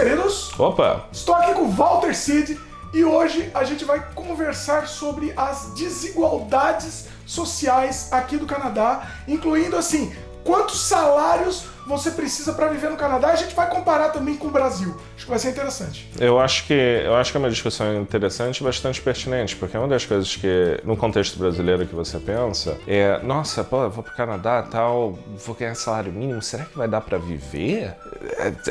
queridos. Opa! Estou aqui com o Walter Cid e hoje a gente vai conversar sobre as desigualdades sociais aqui do Canadá, incluindo assim, quantos salários você precisa para viver no Canadá. A gente vai comparar também com o Brasil. Acho que vai ser interessante. Eu acho que eu acho que é uma discussão interessante e bastante pertinente, porque uma das coisas que no contexto brasileiro que você pensa é, nossa, pô, eu vou pro Canadá, tal, vou ganhar salário mínimo, será que vai dar para viver?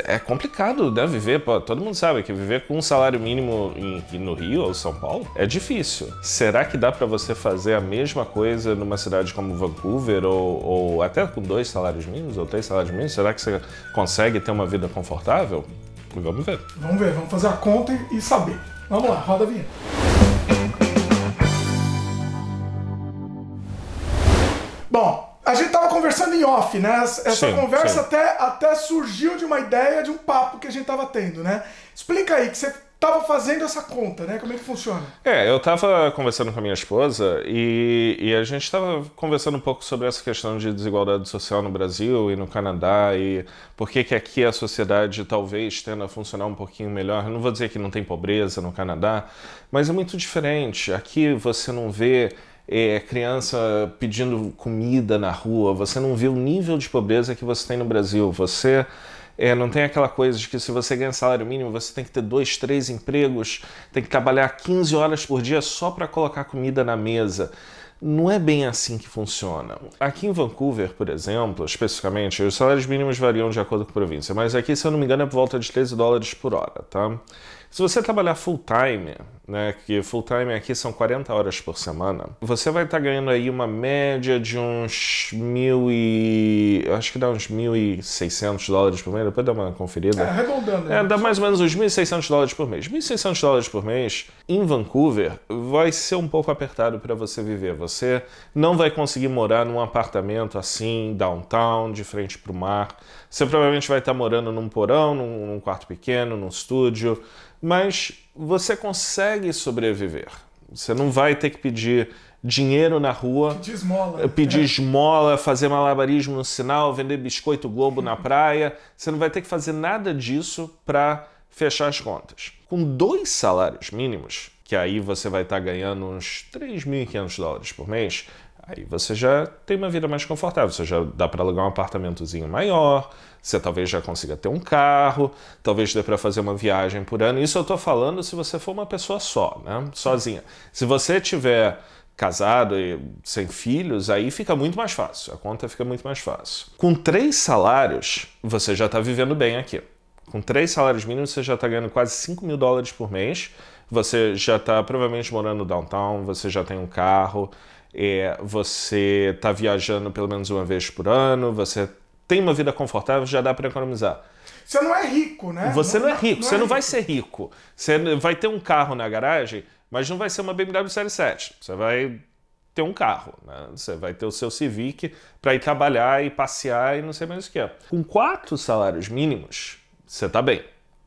É, é, complicado, né, viver, pô, todo mundo sabe que viver com um salário mínimo em, no Rio ou São Paulo é difícil. Será que dá para você fazer a mesma coisa numa cidade como Vancouver ou, ou até com dois salários mínimos ou três salários mínimos? Será que você consegue ter uma vida confortável? Vamos ver. Vamos ver, vamos fazer a conta e saber. Vamos lá, roda a vinheta. Bom, a gente tava conversando em off, né? Essa sim, conversa sim. Até, até surgiu de uma ideia, de um papo que a gente tava tendo, né? Explica aí que você estava fazendo essa conta, né? Como é que funciona? É, eu estava conversando com a minha esposa e, e a gente estava conversando um pouco sobre essa questão de desigualdade social no Brasil e no Canadá e por que, que aqui a sociedade talvez tenda a funcionar um pouquinho melhor. Eu não vou dizer que não tem pobreza no Canadá, mas é muito diferente. Aqui você não vê é, criança pedindo comida na rua, você não vê o nível de pobreza que você tem no Brasil. Você é, não tem aquela coisa de que se você ganha salário mínimo, você tem que ter dois, três empregos, tem que trabalhar 15 horas por dia só para colocar comida na mesa. Não é bem assim que funciona. Aqui em Vancouver, por exemplo, especificamente, os salários mínimos variam de acordo com a província, mas aqui, se eu não me engano, é por volta de 13 dólares por hora, tá? Se você trabalhar full time, né, que full time aqui são 40 horas por semana, você vai estar tá ganhando aí uma média de uns mil e... acho que dá uns 1.600 dólares por mês, depois dá uma conferida. É, arredondando. É, né? dá mais ou menos uns 1.600 dólares por mês. 1.600 dólares por mês em Vancouver vai ser um pouco apertado para você viver. Você não vai conseguir morar num apartamento assim, downtown, de frente para o mar. Você provavelmente vai estar morando num porão, num, num quarto pequeno, num estúdio, mas você consegue sobreviver. Você não vai ter que pedir dinheiro na rua, pedir esmola, pedir é. esmola fazer malabarismo no sinal, vender biscoito globo na praia. Você não vai ter que fazer nada disso para fechar as contas. Com dois salários mínimos, que aí você vai estar tá ganhando uns 3.500 dólares por mês, Aí você já tem uma vida mais confortável, você já dá para alugar um apartamentozinho maior, você talvez já consiga ter um carro, talvez dê para fazer uma viagem por ano. Isso eu estou falando se você for uma pessoa só, né? sozinha. Se você tiver casado e sem filhos, aí fica muito mais fácil, a conta fica muito mais fácil. Com três salários, você já está vivendo bem aqui. Com três salários mínimos, você já está ganhando quase 5 mil dólares por mês, você já está provavelmente morando no downtown, você já tem um carro, é você está viajando pelo menos uma vez por ano, você tem uma vida confortável, já dá para economizar. Você não é rico, né? Você não, é não é rico, não você é não rico. vai ser rico. Você vai ter um carro na garagem, mas não vai ser uma BMW Série 7. Você vai ter um carro, né? Você vai ter o seu Civic para ir trabalhar e passear e não sei mais o que é. Com quatro salários mínimos, você está bem.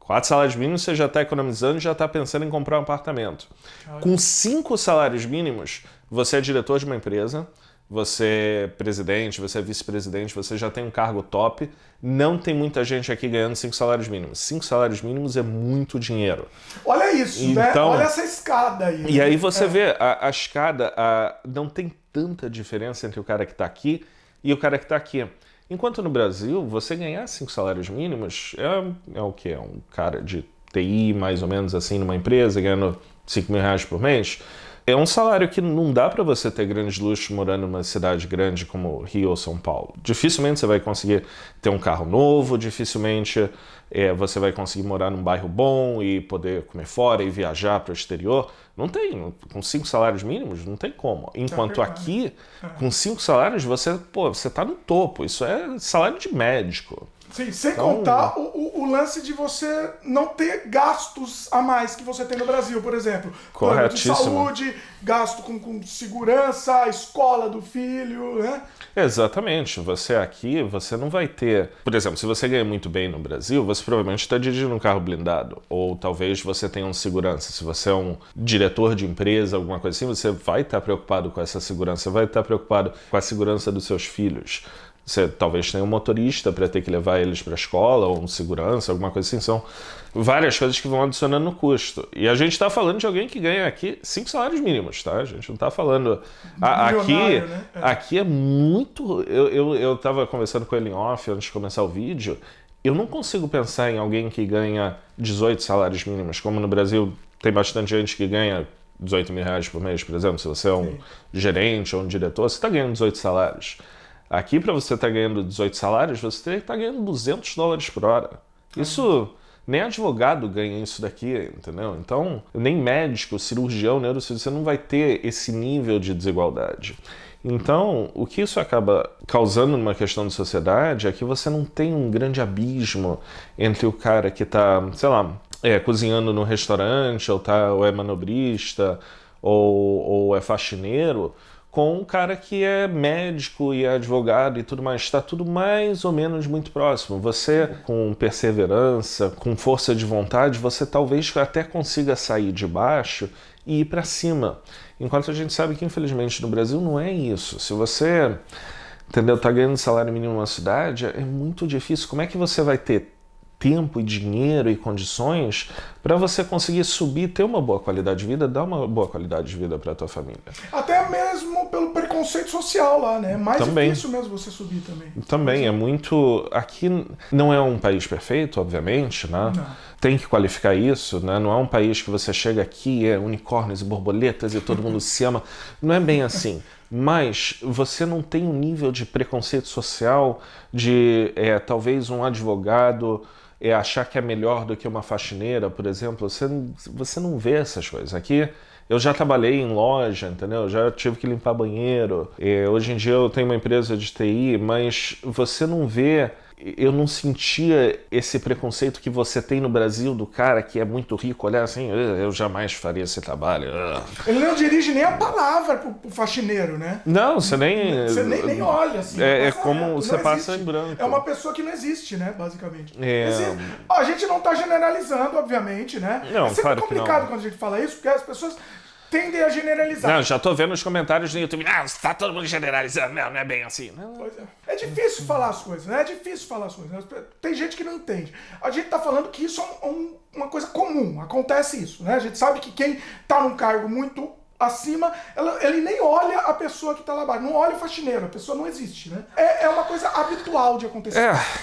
Quatro salários mínimos, você já está economizando e já está pensando em comprar um apartamento. Olha. Com cinco salários mínimos, você é diretor de uma empresa, você é presidente, você é vice-presidente, você já tem um cargo top. Não tem muita gente aqui ganhando cinco salários mínimos. Cinco salários mínimos é muito dinheiro. Olha isso, né? então, né? Olha essa escada aí. E aí né? você é. vê a, a escada, a, não tem tanta diferença entre o cara que está aqui e o cara que está aqui. Enquanto no Brasil, você ganhar cinco salários mínimos é, é o que? É um cara de TI, mais ou menos assim, numa empresa, ganhando 5 mil reais por mês. É um salário que não dá para você ter grande luxo morando numa cidade grande como Rio ou São Paulo. Dificilmente você vai conseguir ter um carro novo, dificilmente é, você vai conseguir morar num bairro bom e poder comer fora e viajar para o exterior. Não tem, com cinco salários mínimos, não tem como. É Enquanto aqui, é. com cinco salários, você, pô, você tá no topo. Isso é salário de médico. Sim, sem então, contar o, o, lance de você não ter gastos a mais que você tem no Brasil, por exemplo. Corretíssimo. Plano de saúde, gasto com, com segurança, escola do filho, né? Exatamente. Você aqui, você não vai ter... Por exemplo, se você ganha muito bem no Brasil, você provavelmente está dirigindo um carro blindado. Ou talvez você tenha um segurança. Se você é um diretor de empresa, alguma coisa assim, você vai estar tá preocupado com essa segurança, vai estar tá preocupado com a segurança dos seus filhos. Você talvez tenha um motorista para ter que levar eles para a escola, ou um segurança, alguma coisa assim. São várias coisas que vão adicionando no custo. E a gente está falando de alguém que ganha aqui cinco salários mínimos, tá? A gente não está falando. A, aqui, né? é. aqui é muito. Eu estava eu, eu conversando com ele em off antes de começar o vídeo. Eu não consigo pensar em alguém que ganha 18 salários mínimos, como no Brasil tem bastante gente que ganha 18 mil reais por mês, por exemplo. Se você é um Sim. gerente ou um diretor, você está ganhando 18 salários. Aqui, para você estar tá ganhando 18 salários, você teria que estar tá ganhando 200 dólares por hora. Isso. Nem advogado ganha isso daqui, entendeu? Então, nem médico, cirurgião, neurocirurgião, você não vai ter esse nível de desigualdade. Então, o que isso acaba causando numa questão de sociedade é que você não tem um grande abismo entre o cara que está, sei lá, é, cozinhando no restaurante, ou, tá, ou é manobrista, ou, ou é faxineiro, com um cara que é médico e é advogado e tudo mais. Está tudo mais ou menos muito próximo. Você, com perseverança, com força de vontade, você talvez até consiga sair de baixo e ir para cima. Enquanto a gente sabe que, infelizmente, no Brasil não é isso. Se você entendeu, tá ganhando salário mínimo na cidade, é muito difícil. Como é que você vai ter tempo e dinheiro e condições para você conseguir subir, ter uma boa qualidade de vida, dar uma boa qualidade de vida para tua família? Até mesmo preconceito social lá, né? É mais também. difícil mesmo você subir também. Também, é muito. Aqui não é um país perfeito, obviamente, né? Não. Tem que qualificar isso, né? Não é um país que você chega aqui, é unicórnios e borboletas e todo mundo se ama. Não é bem assim. Mas você não tem um nível de preconceito social de é, talvez um advogado é, achar que é melhor do que uma faxineira, por exemplo. Você, você não vê essas coisas. Aqui eu já trabalhei em loja, entendeu? já tive que limpar banheiro. É, hoje em dia eu tenho uma empresa de TI, mas você não vê eu não sentia esse preconceito que você tem no Brasil do cara que é muito rico, olhar assim, eu jamais faria esse trabalho. Ele não dirige nem a palavra pro, pro faxineiro, né? Não, você nem. Você nem, nem olha, assim. É, é como reto, você passa existe. em branco. É uma pessoa que não existe, né, basicamente. É... Existe. Ó, a gente não tá generalizando, obviamente, né? Não, é sempre claro complicado quando a gente fala isso, porque as pessoas tendem a generalizar. Não, já tô vendo os comentários no YouTube. Ah, tá todo mundo generalizando. Não, não é bem assim. Não, né? é. é. difícil falar as coisas, né? É difícil falar as coisas. Né? Tem gente que não entende. A gente tá falando que isso é um, uma coisa comum, acontece isso, né? A gente sabe que quem tá num cargo muito acima, ela, ele nem olha a pessoa que está lá embaixo Não olha o faxineiro, a pessoa não existe, né? É, é uma coisa habitual de acontecer.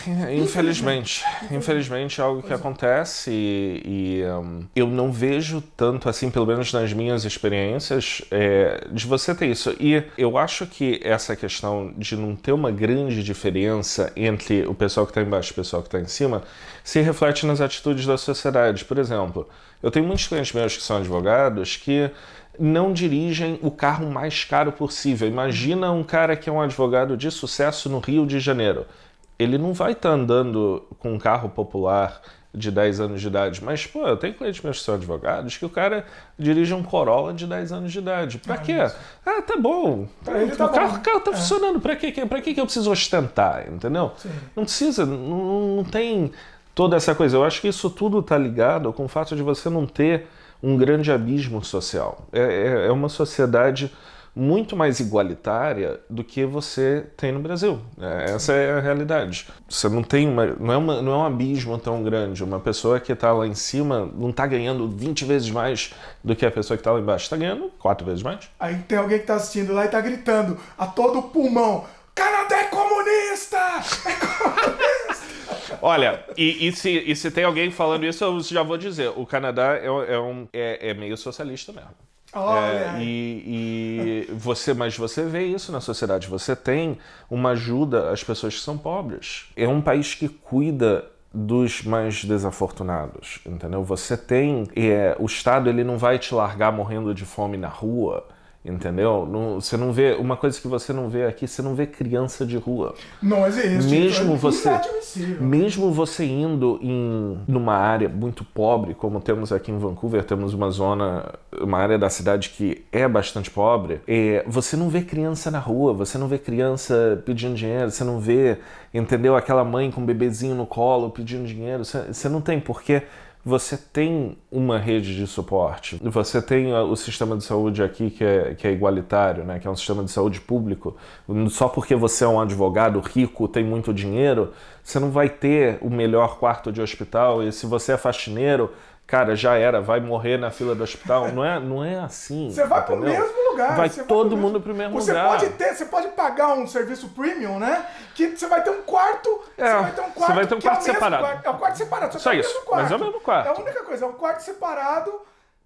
É, infelizmente. Infelizmente, é algo que é. acontece e, e um, eu não vejo tanto assim, pelo menos nas minhas experiências, é, de você ter isso. E eu acho que essa questão de não ter uma grande diferença entre o pessoal que está embaixo e o pessoal que está em cima se reflete nas atitudes da sociedade. Por exemplo, eu tenho muitos clientes meus que são advogados que não dirigem o carro mais caro possível. Imagina um cara que é um advogado de sucesso no Rio de Janeiro. Ele não vai estar tá andando com um carro popular de 10 anos de idade, mas pô, eu tenho clientes meus que são advogados que o cara dirige um Corolla de 10 anos de idade. Pra ah, quê? Isso. Ah, tá bom. Tá, o, carro, o, carro, tá é. funcionando. Pra quê, pra quê que eu preciso ostentar? Entendeu? Sim. Não precisa, não, não tem toda essa coisa. Eu acho que isso tudo tá ligado com o fato de você não ter um grande abismo social. É, é, é uma sociedade muito mais igualitária do que você tem no Brasil. É, essa é a realidade. Você não tem uma não, é uma. não é um abismo tão grande. Uma pessoa que está lá em cima não está ganhando 20 vezes mais do que a pessoa que está lá embaixo. Está ganhando 4 vezes mais. Aí tem alguém que está assistindo lá e está gritando a todo pulmão: Canadá! Olha, e, e, se, e se tem alguém falando isso, eu já vou dizer. O Canadá é, é um, é, é meio socialista mesmo. É, e, e, você, mas você vê isso na sociedade. Você tem uma ajuda às pessoas que são pobres. É um país que cuida dos mais desafortunados, entendeu? Você tem é, o Estado, ele não vai te largar morrendo de fome na rua Entendeu? Não, você não vê. Uma coisa que você não vê aqui, você não vê criança de rua. Não existe. É mesmo é você. Mesmo você indo em numa área muito pobre, como temos aqui em Vancouver, temos uma zona, uma área da cidade que é bastante pobre, é, você não vê criança na rua, você não vê criança pedindo dinheiro, você não vê, entendeu? Aquela mãe com um bebezinho no colo pedindo dinheiro. Você, você não tem, porque você tem uma rede de suporte. Você tem ah, o sistema de saúde aqui que é, que é igualitário, né? que é um sistema de saúde público. Só porque você é um advogado rico, tem muito dinheiro, você não vai ter o melhor quarto de hospital. E se você é faxineiro, cara, já era, vai morrer na fila do hospital. Não é, não é assim. Você vai para o mesmo lugar. Vai todo vai mundo para primeiro mesmo você lugar. Pode ter, você pode pagar um serviço premium, né? Que você vai ter um quarto. É, você vai ter um quarto, ter um é quarto é separado. é um quarto separado. Só, isso. Quarto. Mas é o mesmo quarto. É a única coisa, é um quarto separado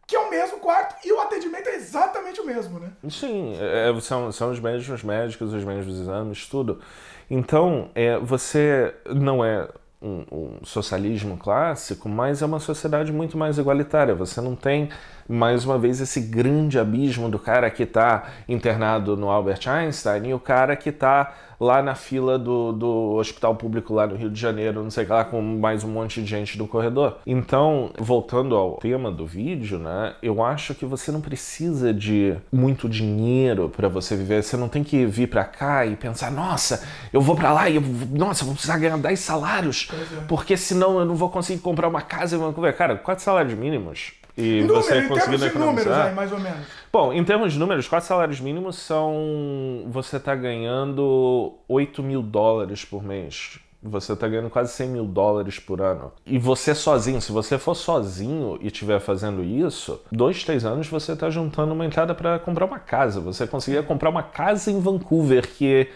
que é o mesmo quarto e o atendimento é exatamente o mesmo, né? Sim, é, é são, são os mesmos médicos, os mesmos exames, tudo. Então, é, você não é um, um socialismo clássico, mas é uma sociedade muito mais igualitária. Você não tem mais uma vez esse grande abismo do cara que está internado no Albert Einstein e o cara que está lá na fila do, do hospital público lá no Rio de Janeiro, não sei o que lá, com mais um monte de gente no corredor. Então, voltando ao tema do vídeo, né? Eu acho que você não precisa de muito dinheiro para você viver. Você não tem que vir para cá e pensar, nossa, eu vou para lá e eu, nossa, eu vou precisar ganhar 10 salários, é. porque senão eu não vou conseguir comprar uma casa em Vancouver. Cara, quatro salários mínimos e número, você conseguindo economizar. números, aí, mais ou menos. Bom, em termos de números, quatro salários mínimos são. Você está ganhando 8 mil dólares por mês. Você está ganhando quase 100 mil dólares por ano. E você sozinho, se você for sozinho e estiver fazendo isso, dois, três anos você está juntando uma entrada para comprar uma casa. Você conseguia comprar uma casa em Vancouver, que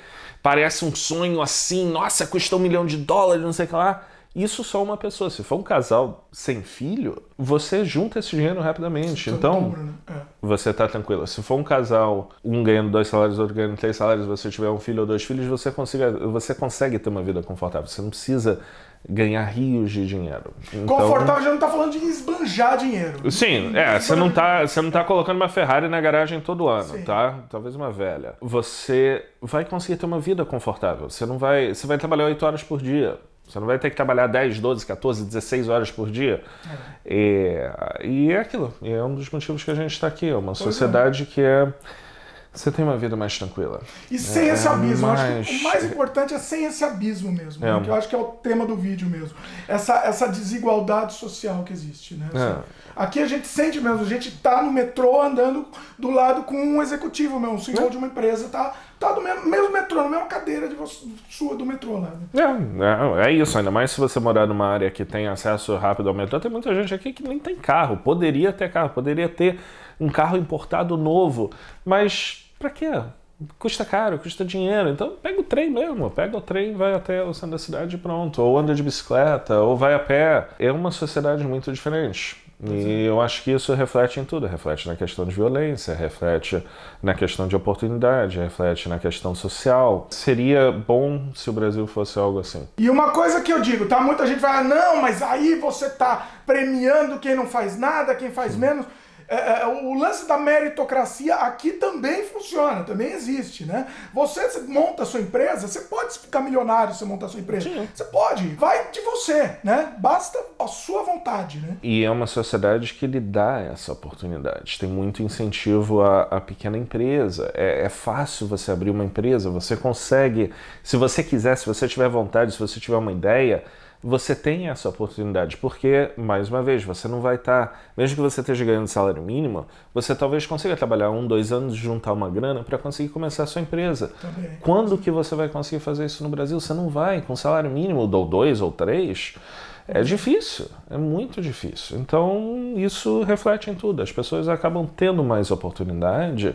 parece um sonho assim, nossa, custa um milhão de dólares, não sei o que lá. Isso só uma pessoa. Se for um casal sem filho, você junta esse dinheiro rapidamente. então, né? é. você está tranquilo. Se for um casal, um ganhando dois salários, outro ganhando três salários, você tiver um filho ou dois filhos, você, consiga, você consegue ter uma vida confortável. Você não precisa ganhar rios de dinheiro. Então... Confortável já não está falando de esbanjar dinheiro. Sim, é, você não, está você não tá colocando uma Ferrari na garagem todo ano, Sim. tá? Talvez uma velha. Você vai conseguir ter uma vida confortável. Você não vai, você vai trabalhar oito horas por dia. Você não vai ter que trabalhar 10, 12, 14, 16 horas por dia. É. E, e, é aquilo. E é um dos motivos que a gente está aqui. É uma pois é. sociedade é. que é. Você tem uma vida mais tranquila. E sem é, esse abismo. o mais importante é sem esse abismo mesmo. É. Que eu acho que é o tema do vídeo mesmo. Essa, essa desigualdade social que existe. Né? É. Assim, aqui a gente sente mesmo. A gente está no metrô andando do lado com um executivo mesmo. Um senhor é. de uma empresa tá mesmo, mesmo metrô, na mesma cadeira de você, sua do metrô lá. Né? É, é, isso, ainda mais se você morar numa área que tem acesso rápido ao metrô. Tem muita gente aqui que nem tem carro. Poderia ter carro, poderia ter um carro importado novo. Mas para quê? Custa caro, custa dinheiro. Então pega o trem mesmo, pega o trem, vai até o centro da cidade e pronto. Ou anda de bicicleta, ou vai a pé. É uma sociedade muito diferente. É. E eu acho que isso reflete em tudo, reflete na questão de violência, reflete na questão de oportunidade, reflete na questão social. Seria bom se o Brasil fosse algo assim. E uma coisa que eu digo, tá? Muita gente vai, ah, não, mas aí você tá premiando quem não faz nada, quem faz Sim. menos. É, é, é, o lance da meritocracia aqui também funciona, também existe, né? Você, você monta a sua empresa, você pode ficar milionário se montar a sua empresa. Sim. Você pode, vai de você, né? Basta a sua vontade, né? E é uma sociedade que lhe dá essa oportunidade. Tem muito incentivo à, à pequena empresa. É, é fácil você abrir uma empresa, você consegue, se você quiser, se você tiver vontade, se você tiver uma ideia, você tem essa oportunidade, porque, mais uma vez, você não vai estar, tá, mesmo que você esteja ganhando salário mínimo, você talvez consiga trabalhar um, dois anos, juntar uma grana para conseguir começar a sua empresa. Quando que você vai conseguir fazer isso no Brasil? Você não vai, com salário mínimo, ou dois ou três, é difícil, é muito difícil. Então, isso reflete em tudo. As pessoas acabam tendo mais oportunidade.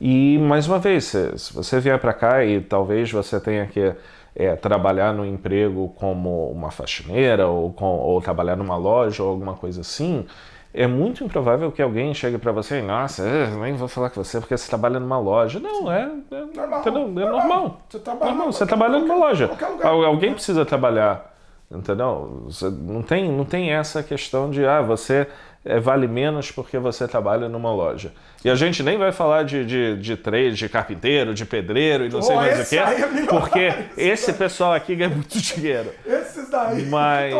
E, mais uma vez, se você vier para cá e talvez você tenha que é, trabalhar no emprego como uma faxineira ou, com, ou trabalhar numa loja ou alguma coisa assim, é muito improvável que alguém chegue para você e nossa, nem vou falar com você porque você trabalha numa loja. Não, é, é normal, entendeu? É normal. normal. Você trabalha, normal, você trabalha numa loja. Lugar, alguém né? precisa trabalhar, entendeu? Você não tem, não tem essa questão de ah, você é, vale menos porque você trabalha numa loja. E a gente nem vai falar de, de, de trade, de carpinteiro, de pedreiro e não sei mais o que, é porque esse pessoal aqui ganha muito dinheiro. Esses daí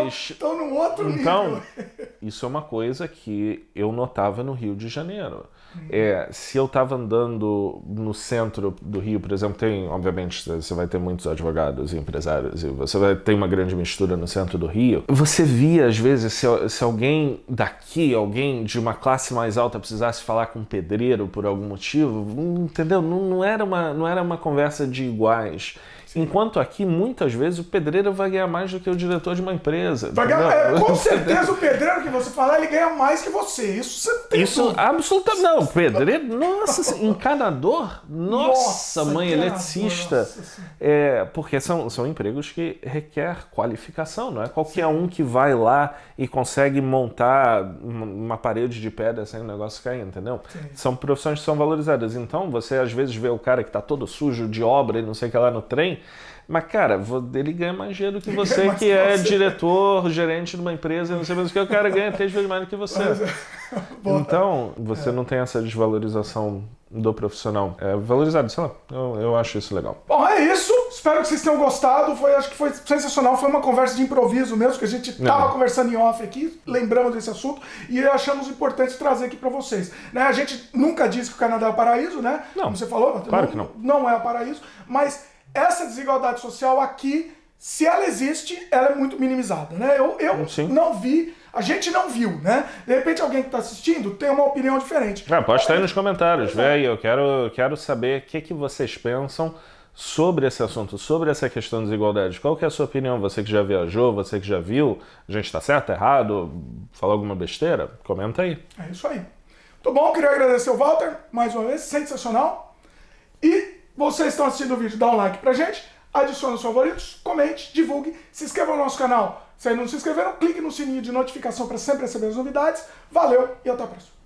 estão num outro então, nível. Isso é uma coisa que eu notava no Rio de Janeiro. Uhum. É, se eu estava andando no centro do Rio, por exemplo, tem, obviamente, você vai ter muitos advogados e empresários, e você vai ter uma grande mistura no centro do Rio. Você via, às vezes, se, se alguém daqui, alguém de uma classe mais alta, precisasse falar com um pedreiro por algum motivo, entendeu? Não, não, era, uma, não era uma conversa de iguais. Enquanto aqui, muitas vezes, o pedreiro vai ganhar mais do que o diretor de uma empresa. Vai ganhar, é, com certeza o pedreiro que você falar, ele ganha mais que você. Isso você tem Isso, tudo. absolutamente. Não, pedreiro, nossa, assim, encanador, nossa, nossa mãe eletricista. É, é, porque são, são empregos que requer qualificação, não é qualquer Sim. um que vai lá e consegue montar uma parede de pedra sem o negócio cair, entendeu? Sim. São profissões que são valorizadas. Então, você às vezes vê o cara que está todo sujo de obra e não sei o que lá no trem, mas, cara, ele ganha mais dinheiro do que você, que você. é diretor, gerente de uma empresa, não sei mais o que. O cara ganha três vezes mais do que você. É. Então, você é. não tem essa desvalorização do profissional. É valorizado, sei lá. Eu, eu acho isso legal. Bom, é isso. Espero que vocês tenham gostado. Foi, acho que foi sensacional. Foi uma conversa de improviso mesmo, que a gente estava é. conversando em off aqui, lembramos desse assunto e achamos importante trazer aqui para vocês. Né? A gente nunca disse que o Canadá é o paraíso, né? Não. Como você falou, claro não, que não. não é o paraíso, mas essa desigualdade social aqui, se ela existe, ela é muito minimizada, né? Eu, eu não vi, a gente não viu, né? De repente alguém que está assistindo tem uma opinião diferente. pode posta aí nos comentários, é. velho. Eu quero, quero saber o que, que vocês pensam sobre esse assunto, sobre essa questão de desigualdade. Qual que é a sua opinião? Você que já viajou, você que já viu, a gente está certo, errado, falou alguma besteira? Comenta aí. É isso aí. Tudo bom, queria agradecer o Walter mais uma vez, sensacional. E vocês estão assistindo o vídeo, dá um like pra gente, adicione os favoritos, comente, divulgue, se inscreva no nosso canal. Se ainda não se inscreveram, clique no sininho de notificação para sempre receber as novidades. Valeu e até a próxima.